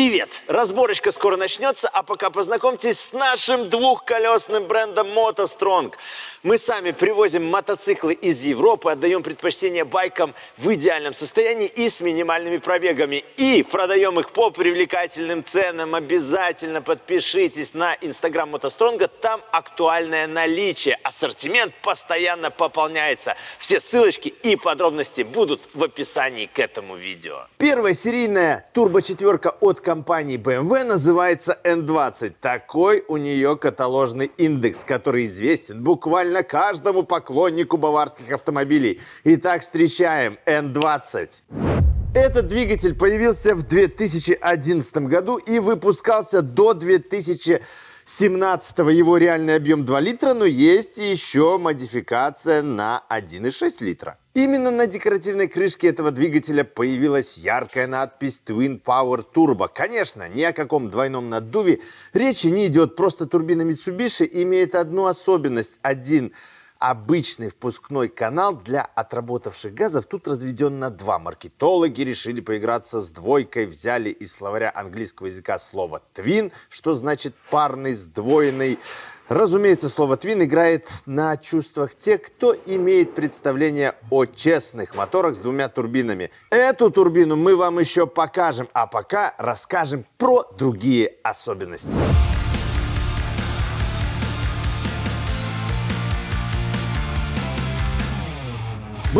Привет! Разборочка скоро начнется, а пока познакомьтесь с нашим двухколесным брендом MotoStrong. Мы сами привозим мотоциклы из Европы, отдаем предпочтение байкам в идеальном состоянии и с минимальными пробегами. И продаем их по привлекательным ценам. Обязательно подпишитесь на инстаграм MotoStrong, там актуальное наличие. Ассортимент постоянно пополняется. Все ссылочки и подробности будут в описании к этому видео. Первая серийная турбочетверка от компании BMW называется N20. Такой у нее каталожный индекс, который известен буквально каждому поклоннику баварских автомобилей. Итак, встречаем N20. Этот двигатель появился в 2011 году и выпускался до 2000 17-го его реальный объем 2 литра, но есть еще модификация на 1,6 литра. Именно на декоративной крышке этого двигателя появилась яркая надпись Twin Power Turbo. Конечно, ни о каком двойном наддуве речи не идет, просто турбина Mitsubishi имеет одну особенность – один – Обычный впускной канал для отработавших газов тут разведен на два. Маркетологи решили поиграться с двойкой, взяли из словаря английского языка слово «твин», что значит «парный», «сдвоенный». Разумеется, слово «твин» играет на чувствах тех, кто имеет представление о честных моторах с двумя турбинами. Эту турбину мы вам еще покажем, а пока расскажем про другие особенности.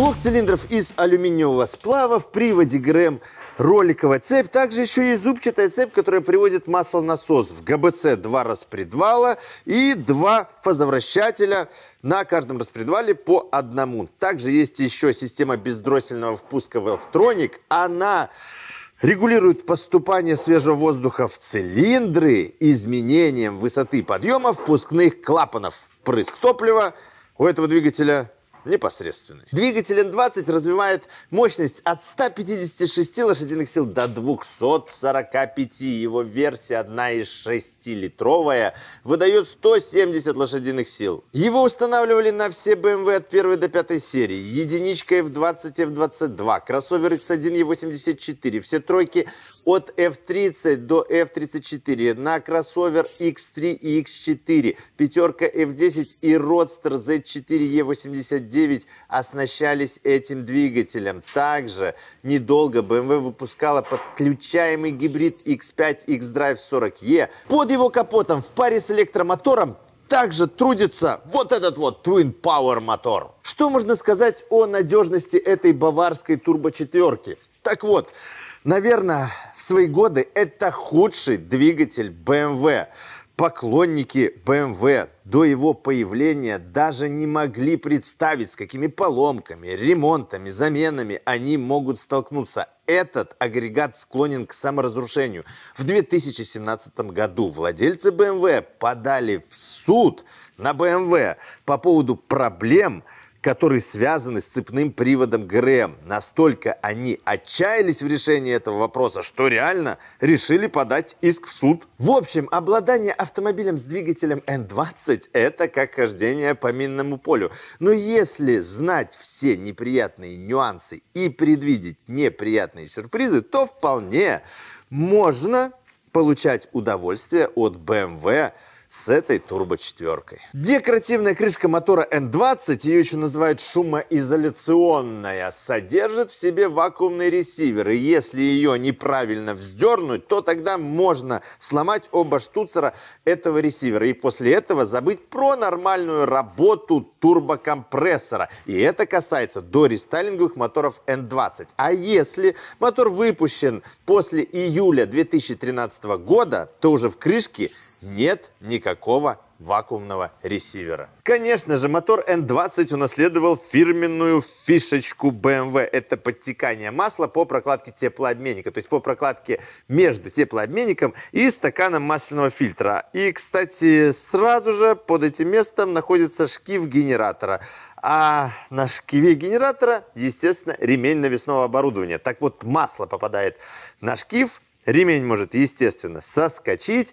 Блок цилиндров из алюминиевого сплава, в приводе ГРМ роликовая цепь. Также еще есть зубчатая цепь, которая приводит маслонасос в ГБЦ два распредвала и два фазовращателя на каждом распредвале по одному. Также есть еще система бездроссельного впуска в Она регулирует поступание свежего воздуха в цилиндры изменением высоты подъема впускных клапанов. Прыск топлива у этого двигателя непосредственный. Двигатель N20 развивает мощность от 156 лошадиных сил до 245. Его версия 1,6-литровая выдает 170 лошадиных сил. Его устанавливали на все BMW эм от первой до пятой серии. Единичка F20, F22, кроссовер X1 E84, все тройки от F30 до F34, на кроссовер X3 и X4, пятерка F10 и Roadster Z4 E89 оснащались этим двигателем. Также недолго BMW эм выпускала подключаемый гибрид X5 X-Drive 40E. Под его капотом в паре с электромотором также трудится вот этот вот Twin Power мотор. Что можно сказать о надежности этой баварской турбочетверки? Так вот, наверное, в свои годы это худший двигатель BMW. Поклонники BMW до его появления даже не могли представить, с какими поломками, ремонтами, заменами они могут столкнуться. Этот агрегат склонен к саморазрушению. В 2017 году владельцы BMW подали в суд на BMW по поводу проблем – которые связаны с цепным приводом ГРМ. Настолько они отчаялись в решении этого вопроса, что реально решили подать иск в суд. В общем, обладание автомобилем с двигателем N20 – это как хождение по минному полю. Но если знать все неприятные нюансы и предвидеть неприятные сюрпризы, то вполне можно получать удовольствие от BMW – с этой турбочетверкой. Декоративная крышка мотора N20, ее еще называют шумоизоляционная, содержит в себе вакуумный ресивер, и если ее неправильно вздернуть, то тогда можно сломать оба штуцера этого ресивера, и после этого забыть про нормальную работу турбокомпрессора. И это касается до рестайлинговых моторов N20. А если мотор выпущен после июля 2013 года, то уже в крышке нет никакого вакуумного ресивера. Конечно же, мотор N20 унаследовал фирменную фишечку BMW. Эм Это подтекание масла по прокладке теплообменника, то есть по прокладке между теплообменником и стаканом масляного фильтра. И, кстати, сразу же под этим местом находится шкив генератора. А на шкиве генератора, естественно, ремень навесного оборудования. Так вот, масло попадает на шкив, ремень может, естественно, соскочить,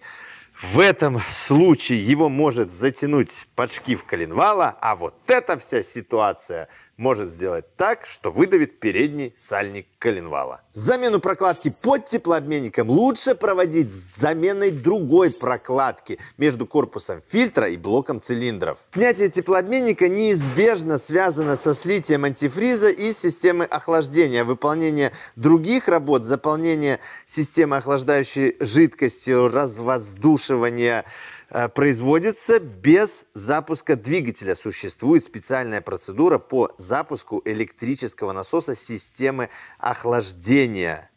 в этом случае его может затянуть под шкив коленвала, а вот эта вся ситуация – может сделать так, что выдавит передний сальник коленвала. Замену прокладки под теплообменником лучше проводить с заменой другой прокладки между корпусом фильтра и блоком цилиндров. Снятие теплообменника неизбежно связано со слитием антифриза и системы охлаждения. Выполнение других работ, заполнение системы охлаждающей жидкостью, развоздушивание, Э, производится без запуска двигателя. Существует специальная процедура по запуску электрического насоса системы охлаждения.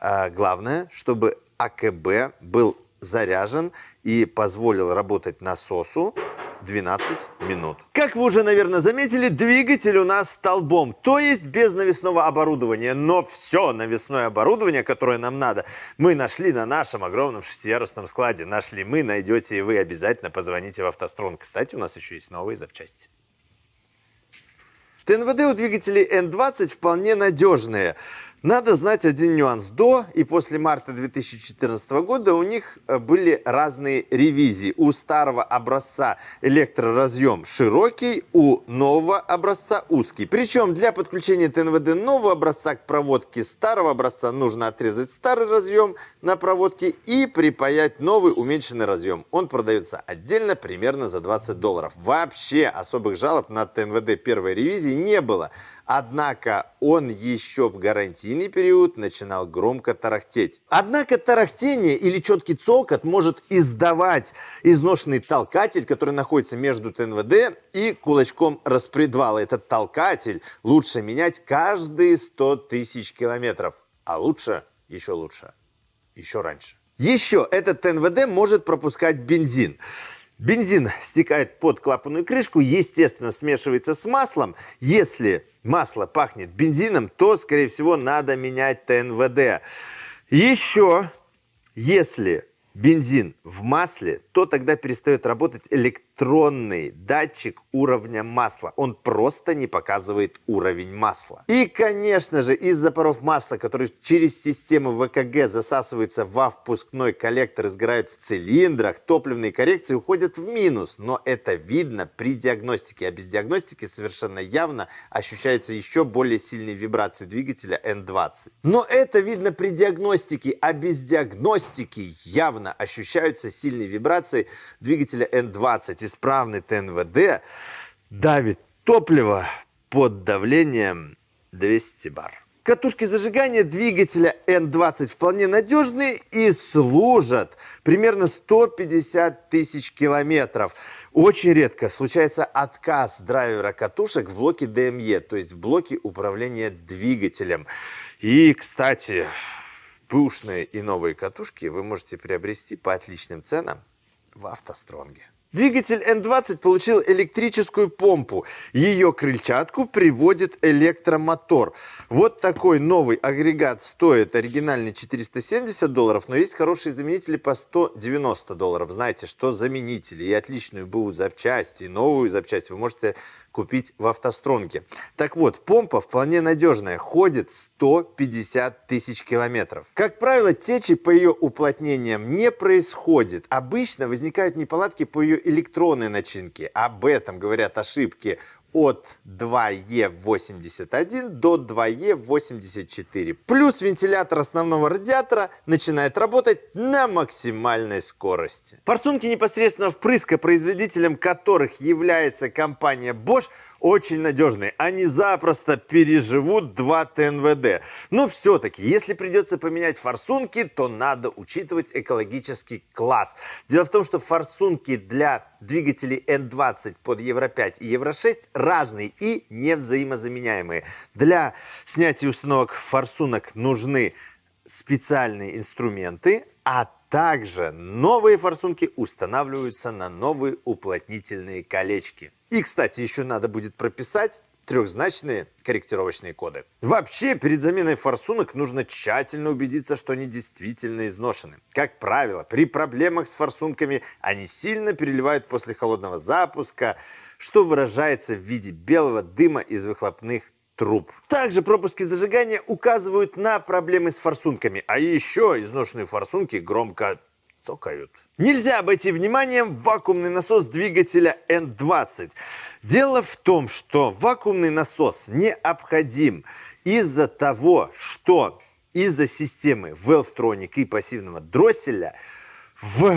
Э, главное, чтобы АКБ был заряжен и позволил работать насосу 12 минут. Как вы уже, наверное, заметили, двигатель у нас столбом, то есть без навесного оборудования. Но все навесное оборудование, которое нам надо, мы нашли на нашем огромном шестиярусном складе. Нашли мы, найдете и вы. Обязательно позвоните в «АвтоСтронг». Кстати, у нас еще есть новые запчасти. ТНВД у двигателей N20 вполне надежные. Надо знать один нюанс. До и после марта 2014 года у них э, были разные ревизии. У старого образца электроразъем широкий, у нового образца узкий. Причем для подключения ТНВД нового образца к проводке старого образца нужно отрезать старый разъем на проводке и припаять новый уменьшенный разъем. Он продается отдельно примерно за 20 долларов. Вообще особых жалоб на ТНВД первой ревизии не было. Однако он еще в гарантийный период начинал громко тарахтеть. Однако тарахтение или четкий цокот может издавать изношенный толкатель, который находится между ТНВД и кулачком распредвала. Этот толкатель лучше менять каждые 100 тысяч километров. А лучше, еще лучше, еще раньше. Еще этот ТНВД может пропускать бензин. Бензин стекает под клапанную крышку, естественно, смешивается с маслом. Если масло пахнет бензином, то, скорее всего, надо менять ТНВД. Еще, если бензин в масле, то тогда перестает работать электроник электронный датчик уровня масла. Он просто не показывает уровень масла. И, конечно же, из-за масла, которые через систему ВКГ засасываются во впускной коллектор и сгорают в цилиндрах, топливные коррекции уходят в минус. Но это видно при диагностике. А без диагностики совершенно явно ощущаются еще более сильные вибрации двигателя N20. Но это видно при диагностике, а без диагностики явно ощущаются сильные вибрации двигателя N20. И неисправный ТНВД давит топливо под давлением 200 бар. Катушки зажигания двигателя N20 вполне надежны и служат примерно 150 тысяч километров. Очень редко случается отказ драйвера катушек в блоке DME, то есть в блоке управления двигателем. И, кстати, бэушные и новые катушки вы можете приобрести по отличным ценам в автостронге. Двигатель n 20 получил электрическую помпу. Ее крыльчатку приводит электромотор. Вот такой новый агрегат стоит оригинальный 470 долларов, но есть хорошие заменители по 190 долларов. Знаете, что заменители и отличную БУ запчасти, и новую запчасть вы можете купить в автостронке. Так вот, помпа вполне надежная, ходит 150 тысяч километров. Как правило, течи по ее уплотнениям не происходит. Обычно возникают неполадки по ее электронной начинки. Об этом говорят ошибки от 2Е81 до 2Е84. Плюс вентилятор основного радиатора начинает работать на максимальной скорости. Форсунки непосредственно впрыска, производителем которых является компания Bosch, очень надежные. Они запросто переживут 2 ТНВД. Но все-таки, если придется поменять форсунки, то надо учитывать экологический класс. Дело в том, что форсунки для двигателей N20 под Евро 5 и Евро 6 разные и невзаимозаменяемые. Для снятия установок форсунок нужны специальные инструменты, а также новые форсунки устанавливаются на новые уплотнительные колечки. И, кстати, еще надо будет прописать трехзначные корректировочные коды. Вообще, перед заменой форсунок нужно тщательно убедиться, что они действительно изношены. Как правило, при проблемах с форсунками они сильно переливают после холодного запуска, что выражается в виде белого дыма из выхлопных труб. Также пропуски зажигания указывают на проблемы с форсунками, а еще изношенные форсунки громко цокают. Нельзя обойти вниманием вакуумный насос двигателя N20. Дело в том, что вакуумный насос необходим из-за того, что из-за системы Valvetronic и пассивного дросселя в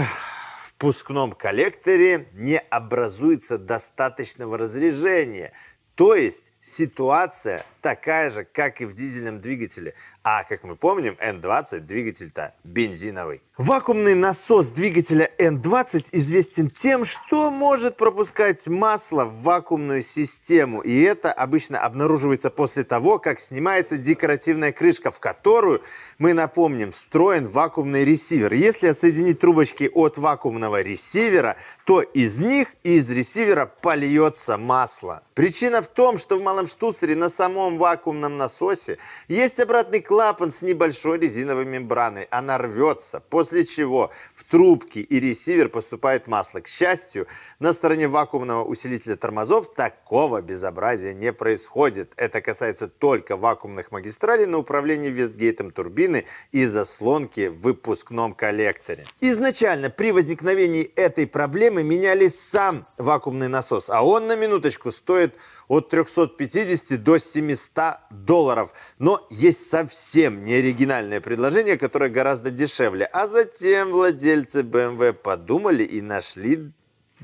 впускном коллекторе не образуется достаточного разрежения, то есть ситуация такая же, как и в дизельном двигателе. А, как мы помним, N20 двигатель-то бензиновый. Вакуумный насос двигателя N20 известен тем, что может пропускать масло в вакуумную систему. И это обычно обнаруживается после того, как снимается декоративная крышка, в которую, мы напомним, встроен вакуумный ресивер. Если отсоединить трубочки от вакуумного ресивера, то из них и из ресивера польется масло. Причина в том, что в малом штуцере на самом вакуумном насосе есть обратный клапан с небольшой резиновой мембраной. Она рвется, после чего в трубки и ресивер поступает масло. К счастью, на стороне вакуумного усилителя тормозов такого безобразия не происходит. Это касается только вакуумных магистралей на управлении вестгейтом турбины и заслонки в выпускном коллекторе. Изначально при возникновении этой проблемы меняли сам вакуумный насос, а он на минуточку стоит от 350 до 700 долларов. Но есть совсем неоригинальное предложение, которое гораздо дешевле. А затем владельцы BMW эм подумали и нашли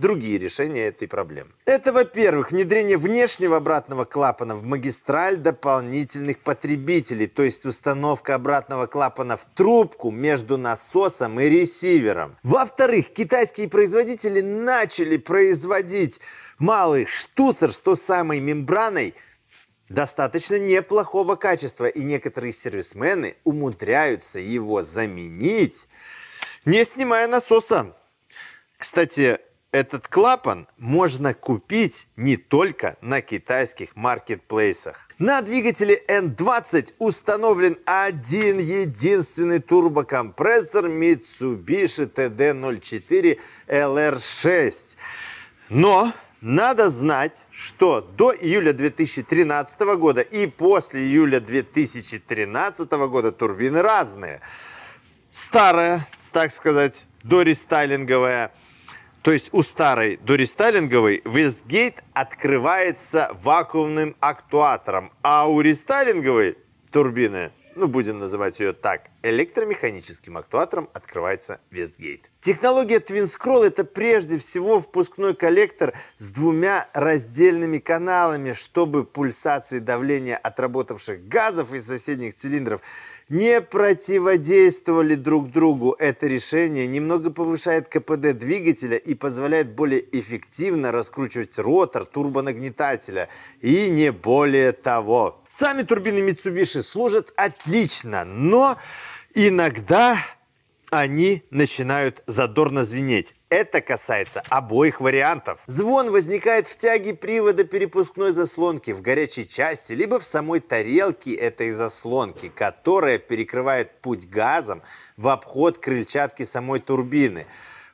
другие решения этой проблемы. Это, во-первых, внедрение внешнего обратного клапана в магистраль дополнительных потребителей, то есть установка обратного клапана в трубку между насосом и ресивером. Во-вторых, китайские производители начали производить малый штуцер с той самой мембраной, достаточно неплохого качества, и некоторые сервисмены умудряются его заменить, не снимая насоса. Кстати, этот клапан можно купить не только на китайских маркетплейсах. На двигателе N20 установлен один единственный турбокомпрессор Mitsubishi TD04 LR6. Но надо знать, что до июля 2013 года и после июля 2013 года турбины разные. Старая, так сказать, дорестайлинговая то есть у старой дорестайлинговой Westgate открывается вакуумным актуатором, а у рестайлинговой турбины, ну будем называть ее так, электромеханическим актуатором открывается Westgate. Технология Twin Scroll это прежде всего впускной коллектор с двумя раздельными каналами, чтобы пульсации давления отработавших газов из соседних цилиндров не противодействовали друг другу. Это решение немного повышает КПД двигателя и позволяет более эффективно раскручивать ротор турбонагнетателя. И не более того. Сами турбины Mitsubishi служат отлично, но... Иногда они начинают задорно звенеть. Это касается обоих вариантов. Звон возникает в тяге привода перепускной заслонки, в горячей части, либо в самой тарелке этой заслонки, которая перекрывает путь газом в обход крыльчатки самой турбины.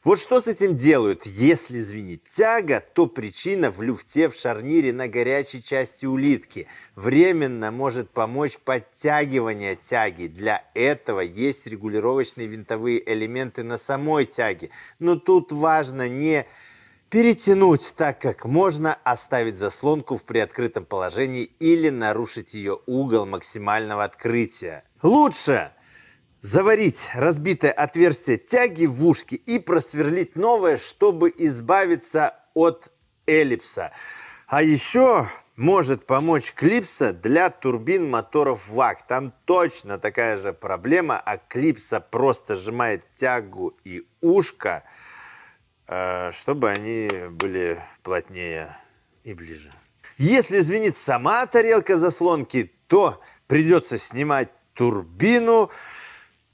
Вот что с этим делают? Если звенит тяга, то причина в люфте в шарнире на горячей части улитки. Временно может помочь подтягивание тяги. Для этого есть регулировочные винтовые элементы на самой тяге. Но тут важно не перетянуть, так как можно оставить а заслонку в приоткрытом положении или нарушить ее угол максимального открытия. Лучше Заварить разбитое отверстие тяги в ушке и просверлить новое, чтобы избавиться от эллипса. А еще может помочь клипса для турбин моторов ВАК. Там точно такая же проблема, а клипса просто сжимает тягу и ушко, э, чтобы они были плотнее и ближе. Если звенит сама тарелка заслонки, то придется снимать турбину,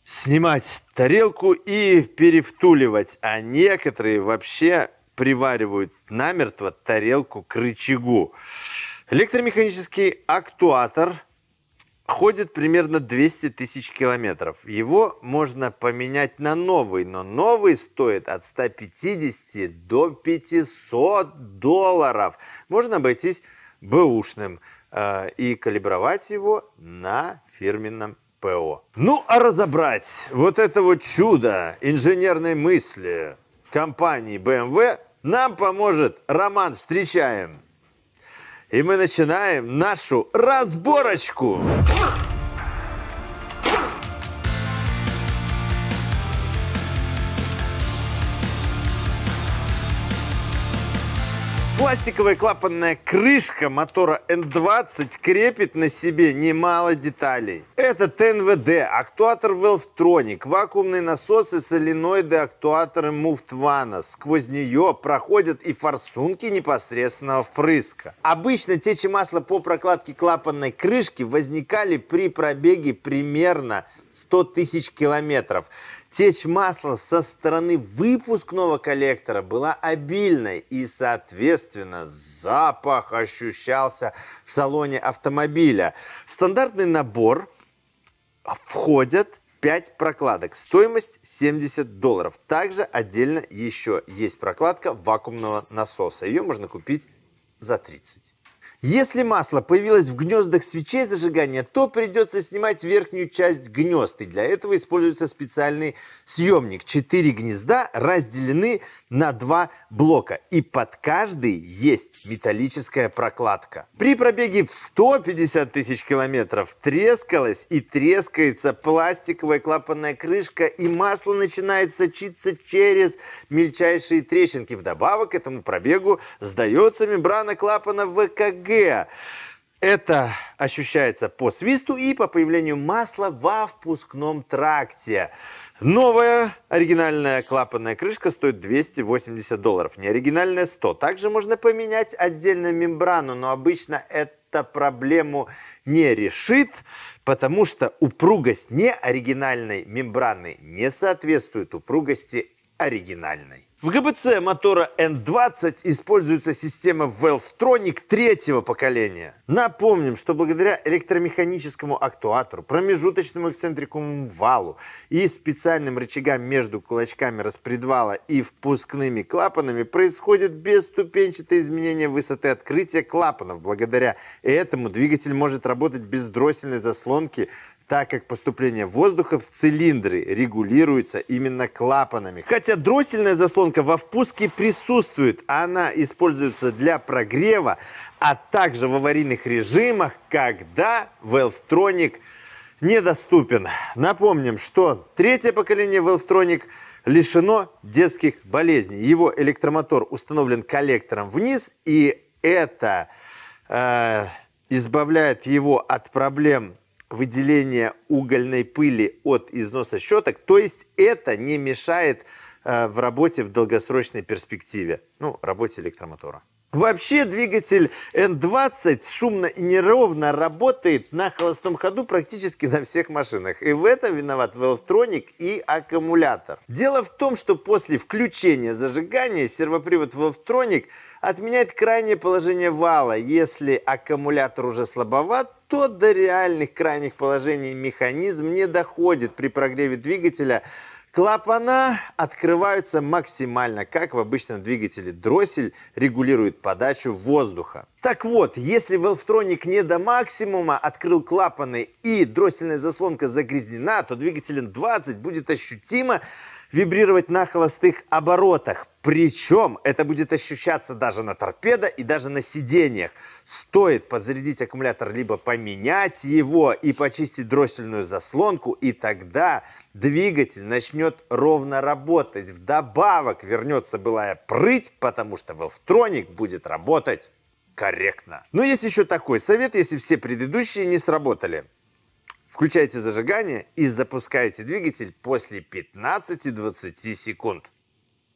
снимать тарелку и перевтуливать, а некоторые вообще приваривают намертво тарелку к рычагу. Электромеханический актуатор ходит примерно 200 тысяч километров. Его можно поменять на новый, но новый стоит от 150 до 500 долларов. Можно обойтись бэушным э, и калибровать его на фирменном ПО. Ну а разобрать вот это вот чудо инженерной мысли компании BMW нам поможет Роман «Встречаем». И мы начинаем нашу разборочку. Разборочку. Пластиковая клапанная крышка мотора N20 крепит на себе немало деталей. Это ТНВД, актуатор вакуумный насос и соленоиды, актуаторы Muftvana. Сквозь нее проходят и форсунки непосредственного впрыска. Обычно течи масла по прокладке клапанной крышки возникали при пробеге примерно 100 тысяч километров. Течь масла со стороны выпускного коллектора была обильной, и, соответственно, запах ощущался в салоне автомобиля. В стандартный набор входят 5 прокладок. Стоимость 70 долларов. Также отдельно еще есть прокладка вакуумного насоса. Ее можно купить за 30. Если масло появилось в гнездах свечей зажигания, то придется снимать верхнюю часть гнезд. И для этого используется специальный съемник. Четыре гнезда разделены на два блока, и под каждый есть металлическая прокладка. При пробеге в 150 тысяч километров трескалась и трескается пластиковая клапанная крышка, и масло начинает сочиться через мельчайшие трещинки. Вдобавок к этому пробегу сдается мембрана клапана ВКГ. Это ощущается по свисту и по появлению масла во впускном тракте. Новая оригинальная клапанная крышка стоит 280 долларов, не оригинальная 100. Также можно поменять отдельно мембрану, но обычно это проблему не решит, потому что упругость неоригинальной мембраны не соответствует упругости оригинальной. В ГБЦ мотора N20 используется система Valvetronic третьего поколения. Напомним, что благодаря электромеханическому актуатору, промежуточному эксцентриковому валу и специальным рычагам между кулачками распредвала и впускными клапанами происходит бесступенчатое изменение высоты открытия клапанов. Благодаря этому двигатель может работать без дроссельной заслонки так как поступление воздуха в цилиндры регулируется именно клапанами. Хотя дроссельная заслонка во впуске присутствует, она используется для прогрева, а также в аварийных режимах, когда Valvetronic недоступен. Напомним, что третье поколение Valvetronic лишено детских болезней. Его электромотор установлен коллектором вниз, и это э, избавляет его от проблем выделение угольной пыли от износа щеток, то есть это не мешает э, в работе в долгосрочной перспективе, ну, работе электромотора. Вообще двигатель N20 шумно и неровно работает на холостом ходу практически на всех машинах. И в этом виноват Valvetronic и аккумулятор. Дело в том, что после включения зажигания сервопривод Valvetronic отменяет крайнее положение вала. Если аккумулятор уже слабоват, что до реальных крайних положений механизм не доходит при прогреве двигателя, Клапана открываются максимально, как в обычном двигателе. Дроссель регулирует подачу воздуха. Так вот, если Valvetronic не до максимума открыл клапаны и дроссельная заслонка загрязнена, то двигателем 20 будет ощутимо вибрировать на холостых оборотах. Причем это будет ощущаться даже на торпедо и даже на сиденьях. Стоит подзарядить аккумулятор, либо поменять его и почистить дроссельную заслонку, и тогда двигатель начнет ровно работать. Вдобавок вернется былая прыть, потому что Велфтроник будет работать корректно. Но ну, есть еще такой совет, если все предыдущие не сработали. Включайте зажигание и запускайте двигатель после 15-20 секунд.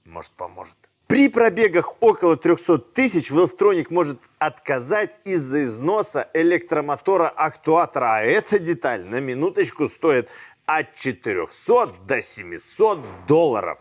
Может поможет. При пробегах около 300 тысяч Valvetronic может отказать из-за износа электромотора актуатора, а эта деталь на минуточку стоит от 400 до 700 долларов.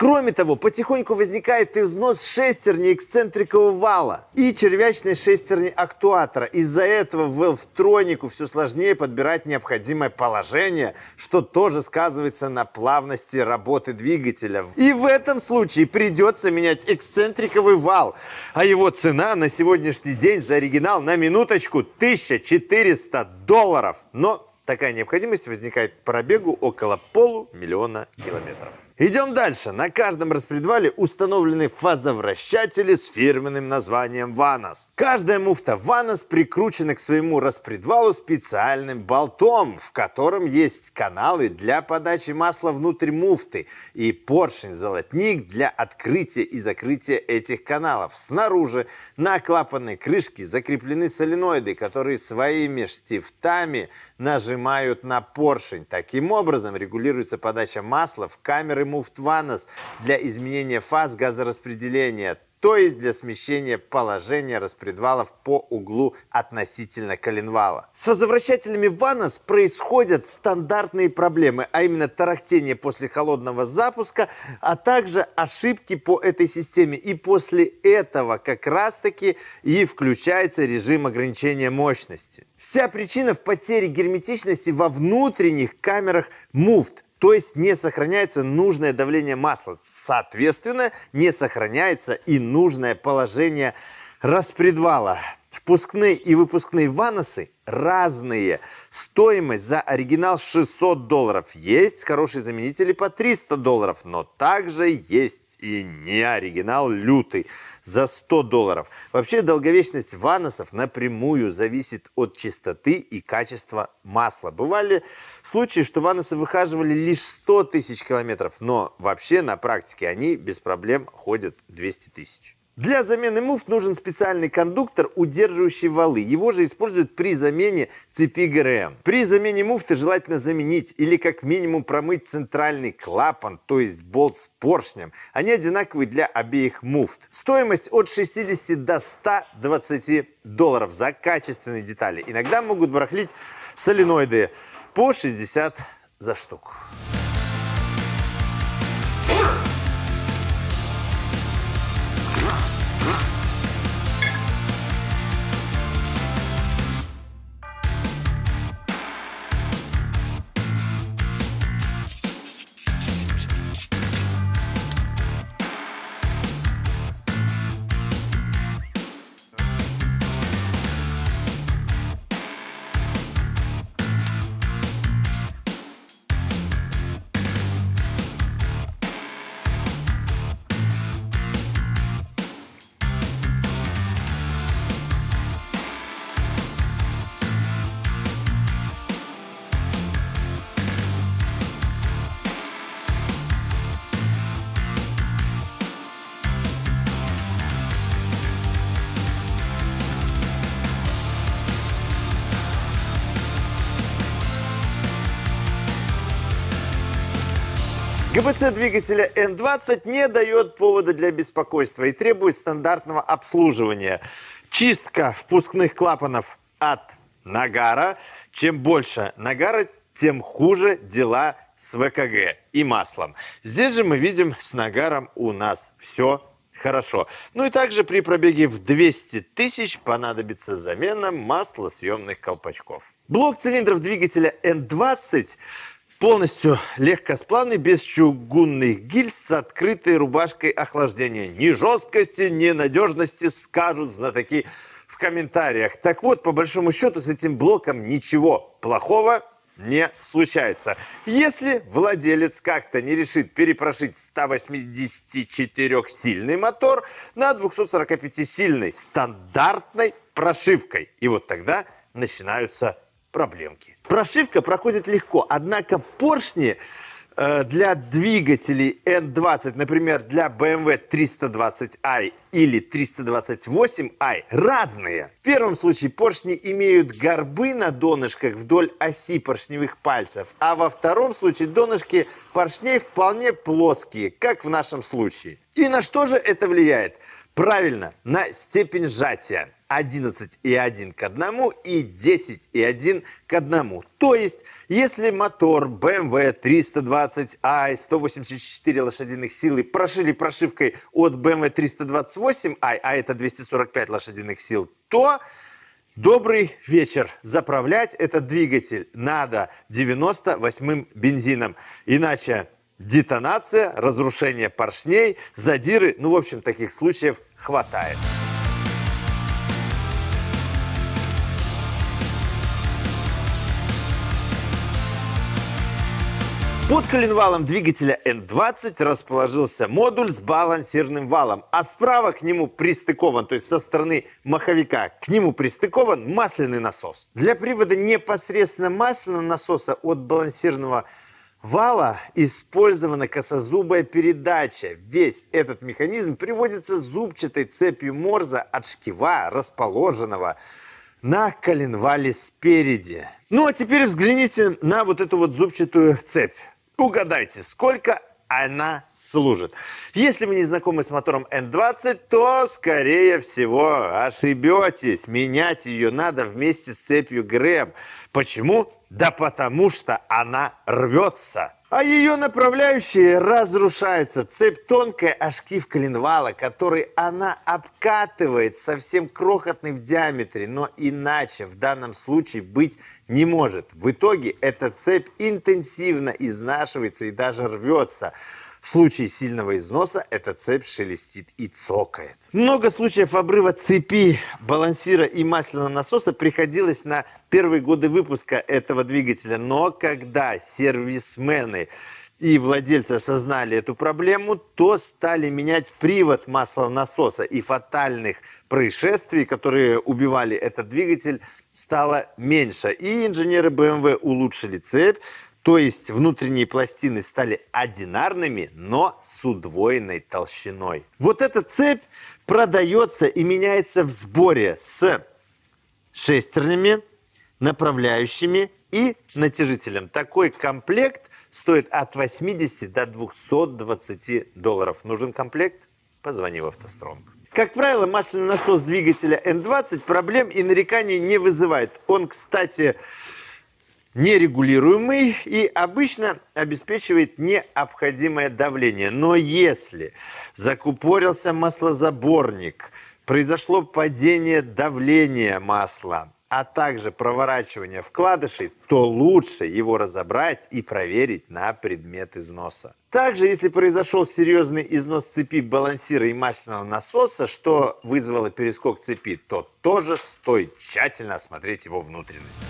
Кроме того, потихоньку возникает износ шестерни эксцентрикового вала и червячной шестерни актуатора. Из-за этого велфтронику все сложнее подбирать необходимое положение, что тоже сказывается на плавности работы двигателя. И в этом случае придется менять эксцентриковый вал, а его цена на сегодняшний день за оригинал на минуточку 1400 долларов. Но такая необходимость возникает по пробегу около полумиллиона километров. Идем дальше. На каждом распредвале установлены фазовращатели с фирменным названием «Ванос». Каждая муфта «Ванос» прикручена к своему распредвалу специальным болтом, в котором есть каналы для подачи масла внутрь муфты и поршень-золотник для открытия и закрытия этих каналов. Снаружи на клапанной крышке закреплены соленоиды, которые своими штифтами нажимают на поршень. Таким образом регулируется подача масла в камеры Муфт-Ванос для изменения фаз газораспределения, то есть для смещения положения распредвалов по углу относительно коленвала. С фазовращателями Ванос происходят стандартные проблемы, а именно тарахтение после холодного запуска, а также ошибки по этой системе. И после этого как раз-таки и включается режим ограничения мощности. Вся причина в потере герметичности во внутренних камерах муфт то есть не сохраняется нужное давление масла. Соответственно, не сохраняется и нужное положение распредвала. Впускные и выпускные ваносы разные. Стоимость за оригинал 600 долларов. Есть хорошие заменители по 300 долларов, но также есть и не оригинал, лютый, за 100 долларов. Вообще долговечность ваносов напрямую зависит от чистоты и качества масла. Бывали случаи, что ваносы выхаживали лишь 100 тысяч километров, но вообще на практике они без проблем ходят 200 тысяч. Для замены муфт нужен специальный кондуктор, удерживающий валы. Его же используют при замене цепи ГРМ. При замене муфты желательно заменить или как минимум промыть центральный клапан, то есть болт с поршнем. Они одинаковые для обеих муфт. Стоимость от 60 до 120 долларов за качественные детали. Иногда могут барахлить соленоиды по 60 за штуку. ГБЦ двигателя N20 не дает повода для беспокойства и требует стандартного обслуживания. Чистка впускных клапанов от нагара. Чем больше нагара, тем хуже дела с ВКГ и маслом. Здесь же мы видим, с нагаром у нас все хорошо. Ну и также при пробеге в 200 тысяч понадобится замена маслосъемных колпачков. Блок цилиндров двигателя N20 Полностью легкосплавный, без чугунных гильз, с открытой рубашкой охлаждения. Ни жесткости, ни надежности скажут знатоки в комментариях. Так вот, по большому счету, с этим блоком ничего плохого не случается. Если владелец как-то не решит перепрошить 184-сильный мотор на 245-сильной стандартной прошивкой. И вот тогда начинаются проблемки. Прошивка проходит легко, однако поршни э, для двигателей N20, например, для BMW 320i эм или 328i, разные. В первом случае поршни имеют горбы на донышках вдоль оси поршневых пальцев, а во втором случае донышки поршней вполне плоские, как в нашем случае. И на что же это влияет? Правильно, на степень сжатия 11,1 к 1 и 10,1 к 1. То есть, если мотор BMW 320i 184 лошадиных силы прошили прошивкой от BMW 328i, эм а это 245 лошадиных сил, то Добрый вечер. Заправлять этот двигатель надо 98-м бензином. Иначе детонация, разрушение поршней, задиры. Ну, в общем, таких случаев хватает. Под коленвалом двигателя N20 расположился модуль с балансирным валом, а справа к нему пристыкован, то есть со стороны маховика, к нему пристыкован масляный насос. Для привода непосредственно масляного насоса от балансирного вала использована косозубая передача. Весь этот механизм приводится зубчатой цепью Морза от шкива, расположенного на коленвале спереди. Ну а теперь взгляните на вот эту вот зубчатую цепь. Угадайте, сколько она служит. Если вы не знакомы с мотором N20, то, скорее всего, ошибетесь. Менять ее надо вместе с цепью ГРЭБ. Почему? Да потому что она рвется. А ее направляющие разрушается. Цепь тонкая, аж кив коленвала, который она обкатывает, совсем крохотный в диаметре, но иначе в данном случае быть не может. В итоге эта цепь интенсивно изнашивается и даже рвется. В случае сильного износа эта цепь шелестит и цокает. Много случаев обрыва цепи, балансира и масляного насоса приходилось на первые годы выпуска этого двигателя. Но когда сервисмены и владельцы осознали эту проблему, то стали менять привод маслонасоса. И фатальных происшествий, которые убивали этот двигатель, стало меньше. И инженеры BMW улучшили цепь, то есть внутренние пластины стали одинарными, но с удвоенной толщиной. Вот эта цепь продается и меняется в сборе с шестернями, направляющими и натяжителем. Такой комплект стоит от 80 до 220 долларов. Нужен комплект? Позвони в «АвтоСтронг». Как правило, масляный насос двигателя N20 проблем и нареканий не вызывает. Он, кстати, нерегулируемый и обычно обеспечивает необходимое давление. Но если закупорился маслозаборник, произошло падение давления масла, а также проворачивание вкладышей, то лучше его разобрать и проверить на предмет износа. Также, если произошел серьезный износ цепи балансира и масляного насоса, что вызвало перескок цепи, то тоже стоит тщательно осмотреть его внутренности.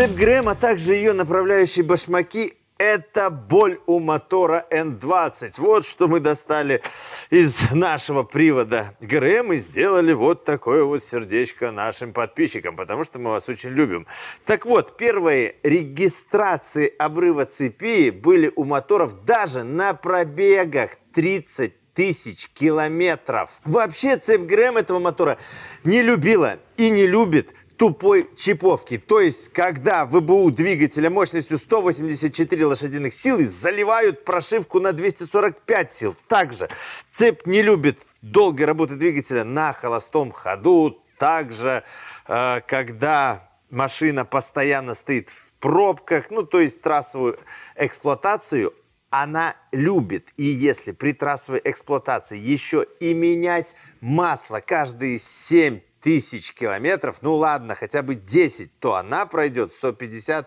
Цепь Грэм, а также ее направляющие башмаки – это боль у мотора N20. Вот что мы достали из нашего привода ГРМ и сделали вот такое вот сердечко нашим подписчикам, потому что мы вас очень любим. Так вот, первые регистрации обрыва цепи были у моторов даже на пробегах 30 тысяч километров. Вообще цепь ГРМ этого мотора не любила и не любит тупой чиповки. То есть, когда ВБУ двигателя мощностью 184 лошадиных силы заливают прошивку на 245 сил. Также цепь не любит долгой работы двигателя на холостом ходу. Также, э, когда машина постоянно стоит в пробках, ну, то есть трассовую эксплуатацию, она любит. И если при трассовой эксплуатации еще и менять масло каждые 7 тысяч километров, ну ладно, хотя бы 10, то она пройдет 150-200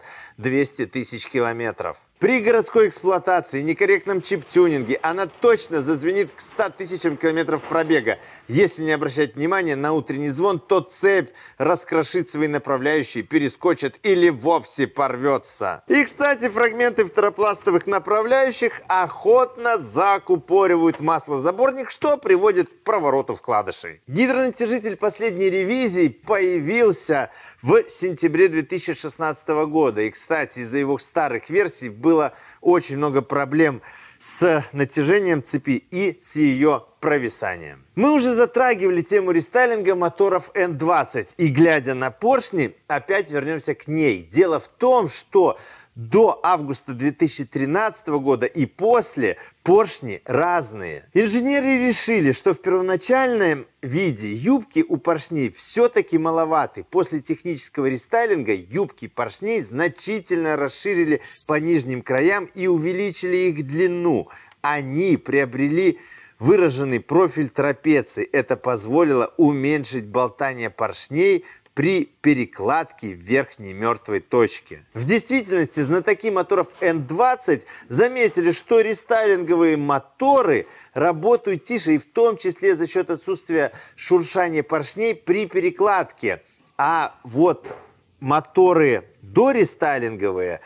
тысяч километров. При городской эксплуатации, некорректном чип-тюнинге она точно зазвенит к 100 тысячам километров пробега. Если не обращать внимания на утренний звон, то цепь раскрошит свои направляющие, перескочит или вовсе порвется. И, кстати, фрагменты второпластовых направляющих охотно закупоривают маслозаборник, что приводит к провороту вкладышей. Гидронатяжитель последней ревизии появился в сентябре 2016 года. И, кстати, из-за его старых версий было очень много проблем с натяжением цепи и с ее провисанием. Мы уже затрагивали тему рестайлинга моторов N20 и глядя на поршни, опять вернемся к ней. Дело в том, что до августа 2013 года и после поршни разные. Инженеры решили, что в первоначальном виде юбки у поршней все-таки маловаты. После технического рестайлинга юбки поршней значительно расширили по нижним краям и увеличили их длину. Они приобрели выраженный профиль трапеции. Это позволило уменьшить болтание поршней при перекладке верхней мертвой точки. В действительности знатоки моторов N20 заметили, что рестайлинговые моторы работают тише и в том числе за счет отсутствия шуршания поршней при перекладке. А вот моторы дорестайлинговые,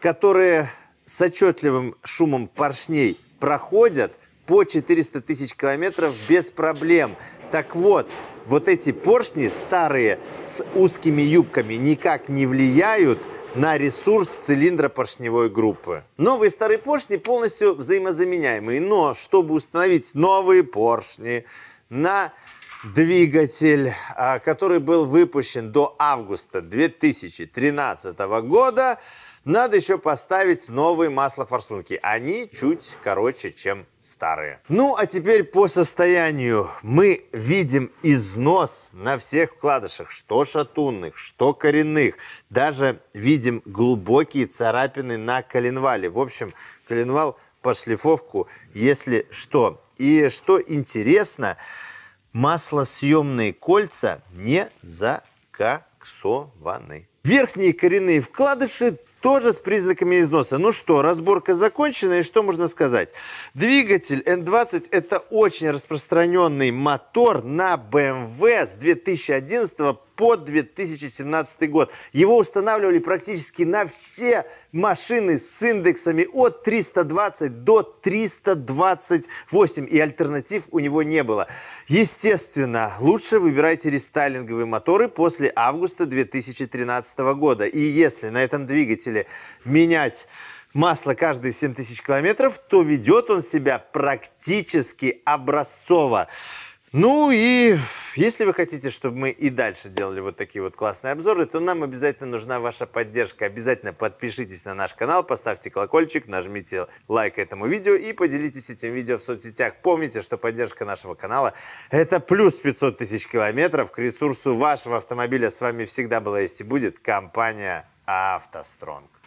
которые с отчетливым шумом поршней проходят по 400 тысяч километров без проблем. Так вот, вот эти поршни старые с узкими юбками никак не влияют на ресурс цилиндра поршневой группы. Новые старые поршни полностью взаимозаменяемые, но чтобы установить новые поршни на двигатель, а, который был выпущен до августа 2013 года, надо еще поставить новые маслофорсунки. Они чуть короче, чем старые. Ну, а теперь по состоянию. Мы видим износ на всех вкладышах, что шатунных, что коренных. Даже видим глубокие царапины на коленвале. В общем, коленвал по шлифовку, если что. И что интересно, маслосъемные кольца не закоксованы. Верхние коренные вкладыши тоже с признаками износа. Ну что, разборка закончена, и что можно сказать? Двигатель N20 – это очень распространенный мотор на BMW эм с 2011 по по 2017 год. Его устанавливали практически на все машины с индексами от 320 до 328, и альтернатив у него не было. Естественно, лучше выбирайте рестайлинговые моторы после августа 2013 года. И если на этом двигателе менять масло каждые 7000 километров, то ведет он себя практически образцово. Ну и если вы хотите, чтобы мы и дальше делали вот такие вот классные обзоры, то нам обязательно нужна ваша поддержка. Обязательно подпишитесь на наш канал, поставьте колокольчик, нажмите лайк этому видео и поделитесь этим видео в соцсетях. Помните, что поддержка нашего канала – это плюс 500 тысяч километров к ресурсу вашего автомобиля. С вами всегда была есть и будет компания «АвтоСтронг».